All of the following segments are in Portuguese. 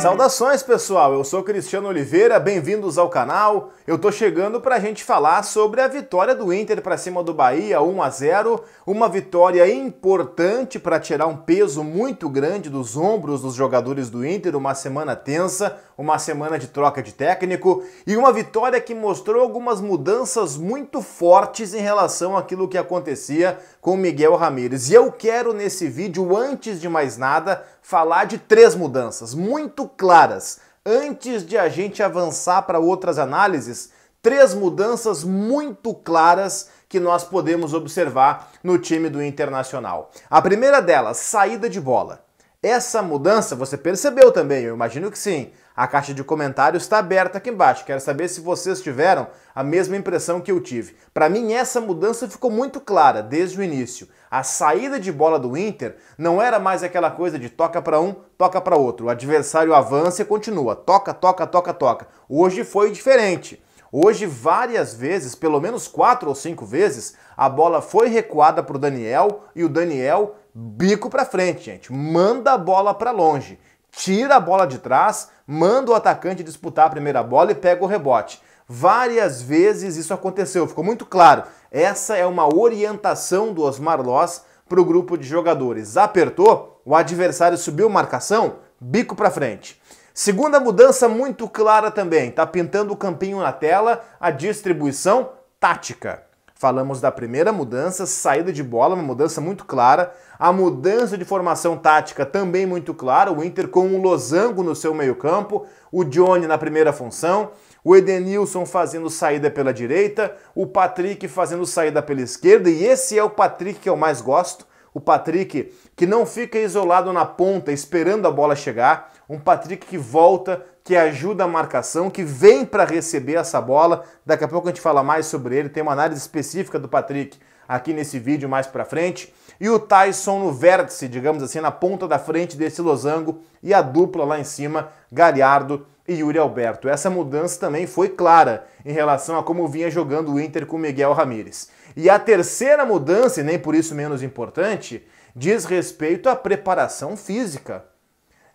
Saudações pessoal, eu sou Cristiano Oliveira, bem-vindos ao canal. Eu tô chegando para a gente falar sobre a vitória do Inter para cima do Bahia, 1 a 0, uma vitória importante para tirar um peso muito grande dos ombros dos jogadores do Inter, uma semana tensa, uma semana de troca de técnico e uma vitória que mostrou algumas mudanças muito fortes em relação àquilo que acontecia com Miguel Ramírez. E eu quero nesse vídeo, antes de mais nada, falar de três mudanças muito claras. Antes de a gente avançar para outras análises, três mudanças muito claras que nós podemos observar no time do Internacional. A primeira delas, saída de bola. Essa mudança você percebeu também, eu imagino que sim. A caixa de comentários está aberta aqui embaixo. Quero saber se vocês tiveram a mesma impressão que eu tive. Para mim, essa mudança ficou muito clara desde o início. A saída de bola do Inter não era mais aquela coisa de toca para um, toca para outro. O adversário avança e continua. Toca, toca, toca, toca. Hoje foi diferente. Hoje, várias vezes, pelo menos quatro ou cinco vezes, a bola foi recuada para o Daniel e o Daniel bico para frente, gente. Manda a bola para longe, tira a bola de trás, manda o atacante disputar a primeira bola e pega o rebote. Várias vezes isso aconteceu, ficou muito claro. Essa é uma orientação do Osmar Loss para o grupo de jogadores. Apertou, o adversário subiu marcação, bico para frente. Segunda mudança muito clara também, tá pintando o campinho na tela, a distribuição tática. Falamos da primeira mudança, saída de bola, uma mudança muito clara. A mudança de formação tática também muito clara. O Inter com um losango no seu meio-campo, o Johnny na primeira função, o Edenilson fazendo saída pela direita, o Patrick fazendo saída pela esquerda. E esse é o Patrick que eu mais gosto o Patrick que não fica isolado na ponta esperando a bola chegar, um Patrick que volta, que ajuda a marcação, que vem para receber essa bola. Daqui a pouco a gente fala mais sobre ele, tem uma análise específica do Patrick aqui nesse vídeo mais para frente. E o Tyson no vértice, digamos assim, na ponta da frente desse losango e a dupla lá em cima, Gariardo e Yuri Alberto. Essa mudança também foi clara em relação a como vinha jogando o Inter com Miguel Ramírez. E a terceira mudança, e nem por isso menos importante, diz respeito à preparação física.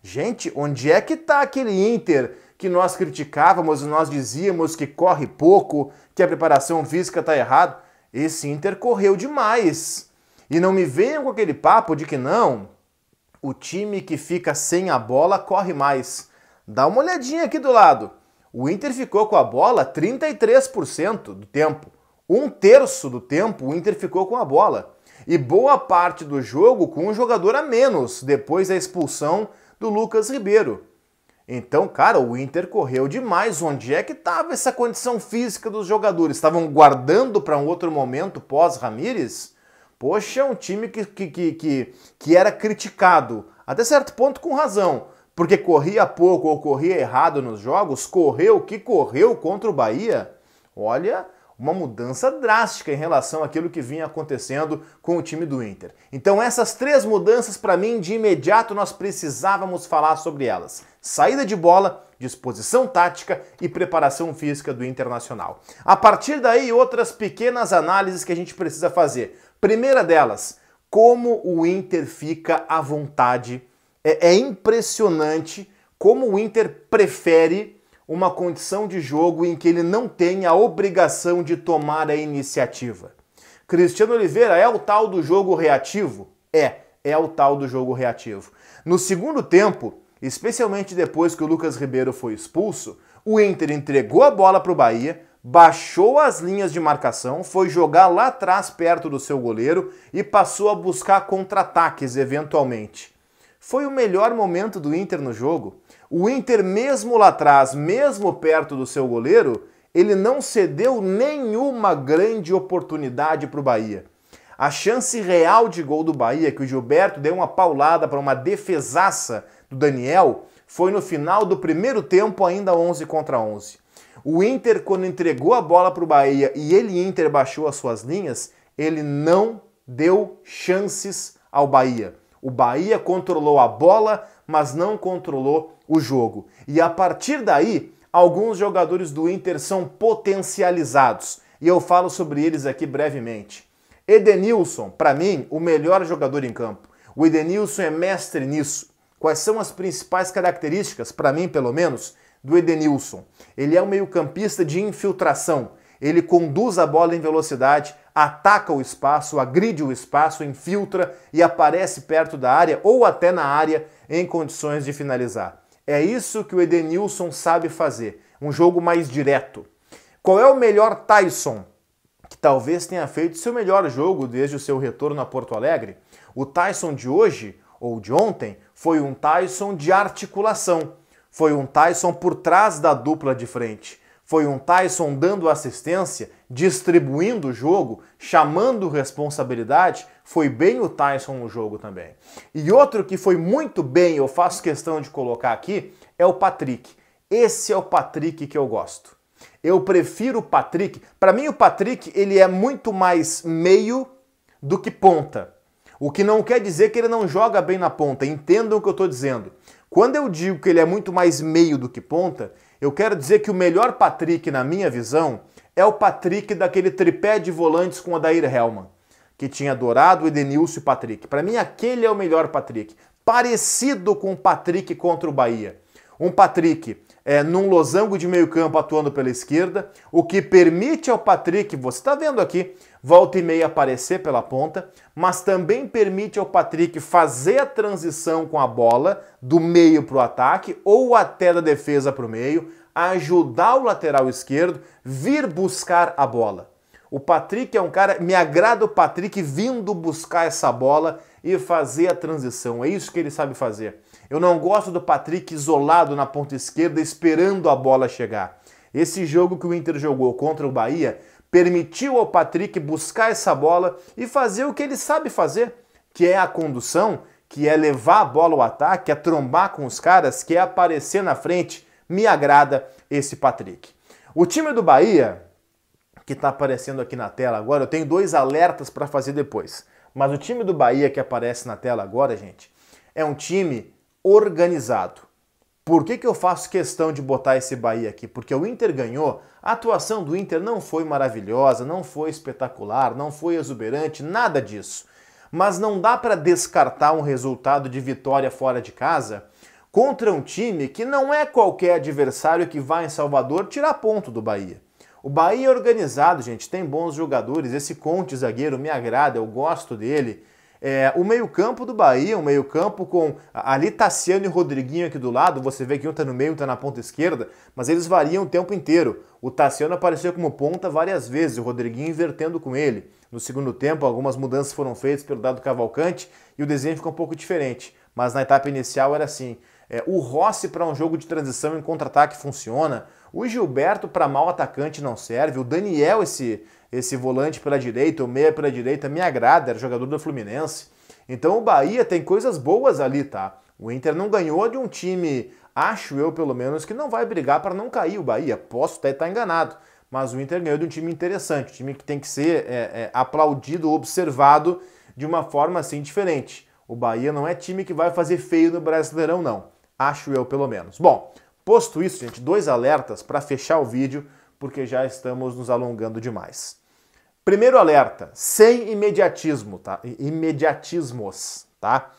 Gente, onde é que está aquele Inter que nós criticávamos, nós dizíamos que corre pouco, que a preparação física está errada? Esse Inter correu demais. E não me venham com aquele papo de que não, o time que fica sem a bola corre mais. Dá uma olhadinha aqui do lado. O Inter ficou com a bola 33% do tempo. Um terço do tempo o Inter ficou com a bola. E boa parte do jogo com um jogador a menos depois da expulsão do Lucas Ribeiro. Então, cara, o Inter correu demais. Onde é que estava essa condição física dos jogadores? Estavam guardando para um outro momento pós-Ramires? Poxa, um time que, que, que, que, que era criticado, até certo ponto com razão, porque corria pouco ou corria errado nos jogos, correu o que correu contra o Bahia, olha, uma mudança drástica em relação àquilo que vinha acontecendo com o time do Inter. Então essas três mudanças para mim de imediato nós precisávamos falar sobre elas. Saída de bola, disposição tática e preparação física do Internacional. A partir daí outras pequenas análises que a gente precisa fazer. Primeira delas, como o Inter fica à vontade é, é impressionante como o Inter prefere uma condição de jogo em que ele não tem a obrigação de tomar a iniciativa. Cristiano Oliveira é o tal do jogo reativo? É, é o tal do jogo reativo. No segundo tempo, especialmente depois que o Lucas Ribeiro foi expulso, o Inter entregou a bola para o Bahia, baixou as linhas de marcação, foi jogar lá atrás perto do seu goleiro e passou a buscar contra-ataques eventualmente. Foi o melhor momento do Inter no jogo. O Inter, mesmo lá atrás, mesmo perto do seu goleiro, ele não cedeu nenhuma grande oportunidade para o Bahia. A chance real de gol do Bahia, que o Gilberto deu uma paulada para uma defesaça do Daniel, foi no final do primeiro tempo, ainda 11 contra 11. O Inter, quando entregou a bola para o Bahia e ele, Inter, baixou as suas linhas, ele não deu chances ao Bahia. O Bahia controlou a bola, mas não controlou o jogo. E a partir daí, alguns jogadores do Inter são potencializados. E eu falo sobre eles aqui brevemente. Edenilson, para mim, o melhor jogador em campo. O Edenilson é mestre nisso. Quais são as principais características, para mim pelo menos, do Edenilson? Ele é um meio-campista de infiltração. Ele conduz a bola em velocidade, ataca o espaço, agride o espaço, infiltra e aparece perto da área ou até na área em condições de finalizar. É isso que o Edenilson sabe fazer, um jogo mais direto. Qual é o melhor Tyson? Que talvez tenha feito seu melhor jogo desde o seu retorno a Porto Alegre. O Tyson de hoje, ou de ontem, foi um Tyson de articulação. Foi um Tyson por trás da dupla de frente. Foi um Tyson dando assistência distribuindo o jogo, chamando responsabilidade, foi bem o Tyson no jogo também. E outro que foi muito bem, eu faço questão de colocar aqui, é o Patrick. Esse é o Patrick que eu gosto. Eu prefiro o Patrick. Para mim, o Patrick ele é muito mais meio do que ponta. O que não quer dizer que ele não joga bem na ponta. Entendam o que eu estou dizendo. Quando eu digo que ele é muito mais meio do que ponta, eu quero dizer que o melhor Patrick, na minha visão, é o Patrick daquele tripé de volantes com o Adair Hellman, que tinha Dourado, Edenilson e Patrick. Para mim, aquele é o melhor Patrick. Parecido com o Patrick contra o Bahia. Um Patrick é, num losango de meio campo atuando pela esquerda, o que permite ao Patrick, você está vendo aqui, volta e meia aparecer pela ponta, mas também permite ao Patrick fazer a transição com a bola do meio para o ataque ou até da defesa para o meio, ajudar o lateral esquerdo vir buscar a bola. O Patrick é um cara, me agrada o Patrick vindo buscar essa bola e fazer a transição. É isso que ele sabe fazer. Eu não gosto do Patrick isolado na ponta esquerda esperando a bola chegar. Esse jogo que o Inter jogou contra o Bahia permitiu ao Patrick buscar essa bola e fazer o que ele sabe fazer, que é a condução, que é levar a bola ao ataque, é trombar com os caras, que é aparecer na frente, me agrada esse Patrick. O time do Bahia, que está aparecendo aqui na tela agora, eu tenho dois alertas para fazer depois. Mas o time do Bahia que aparece na tela agora, gente, é um time organizado. Por que, que eu faço questão de botar esse Bahia aqui? Porque o Inter ganhou, a atuação do Inter não foi maravilhosa, não foi espetacular, não foi exuberante, nada disso. Mas não dá para descartar um resultado de vitória fora de casa contra um time que não é qualquer adversário que vai em Salvador tirar ponto do Bahia. O Bahia é organizado, gente, tem bons jogadores. Esse Conte zagueiro me agrada, eu gosto dele. É, o meio-campo do Bahia, um meio-campo com ali Tassiano e Rodriguinho aqui do lado, você vê que um tá no meio, um tá na ponta esquerda, mas eles variam o tempo inteiro. O Tassiano apareceu como ponta várias vezes, o Rodriguinho invertendo com ele. No segundo tempo, algumas mudanças foram feitas pelo dado Cavalcante e o desenho ficou um pouco diferente, mas na etapa inicial era assim. É, o Rossi para um jogo de transição em contra-ataque funciona. O Gilberto para mal atacante não serve. O Daniel, esse, esse volante pela direita, o meia pela direita, me agrada, era jogador do Fluminense. Então o Bahia tem coisas boas ali, tá? O Inter não ganhou de um time, acho eu pelo menos, que não vai brigar para não cair o Bahia. Posso até estar tá enganado, mas o Inter ganhou de um time interessante, time que tem que ser é, é, aplaudido, observado de uma forma assim diferente. O Bahia não é time que vai fazer feio no Brasileirão, não. Acho eu, pelo menos. Bom, posto isso, gente, dois alertas para fechar o vídeo, porque já estamos nos alongando demais. Primeiro alerta, sem imediatismo, tá? Imediatismos, tá?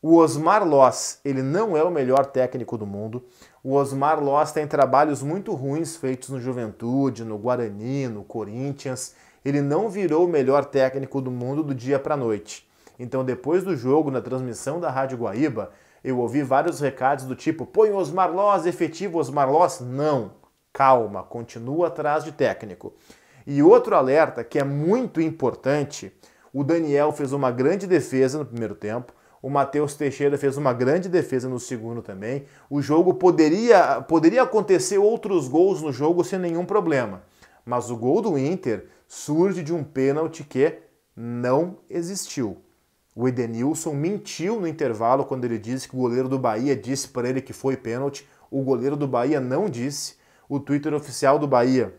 O Osmar Loss, ele não é o melhor técnico do mundo. O Osmar Loss tem trabalhos muito ruins feitos no Juventude, no Guarani, no Corinthians. Ele não virou o melhor técnico do mundo do dia para noite. Então, depois do jogo, na transmissão da Rádio Guaíba, eu ouvi vários recados do tipo: põe Osmar Loz, efetivo Osmar Loz. Não, calma, continua atrás de técnico. E outro alerta que é muito importante: o Daniel fez uma grande defesa no primeiro tempo, o Matheus Teixeira fez uma grande defesa no segundo também. O jogo poderia, poderia acontecer outros gols no jogo sem nenhum problema. Mas o gol do Inter surge de um pênalti que não existiu o Edenilson mentiu no intervalo quando ele disse que o goleiro do Bahia disse para ele que foi pênalti. O goleiro do Bahia não disse. O Twitter oficial do Bahia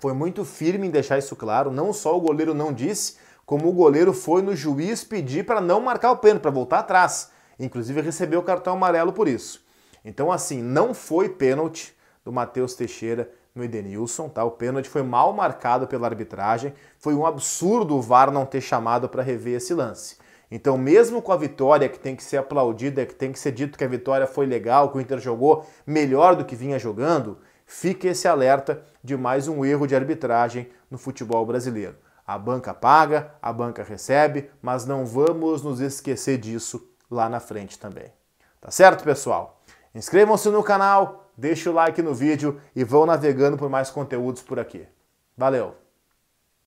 foi muito firme em deixar isso claro. Não só o goleiro não disse, como o goleiro foi no juiz pedir para não marcar o pênalti, para voltar atrás. Inclusive recebeu o cartão amarelo por isso. Então, assim, não foi pênalti do Matheus Teixeira no Edenilson, tá? O pênalti foi mal marcado pela arbitragem. Foi um absurdo o VAR não ter chamado para rever esse lance. Então, mesmo com a vitória que tem que ser aplaudida, que tem que ser dito que a vitória foi legal, que o Inter jogou melhor do que vinha jogando, fica esse alerta de mais um erro de arbitragem no futebol brasileiro. A banca paga, a banca recebe, mas não vamos nos esquecer disso lá na frente também. Tá certo, pessoal? Inscrevam-se no canal, deixe o like no vídeo e vão navegando por mais conteúdos por aqui. Valeu!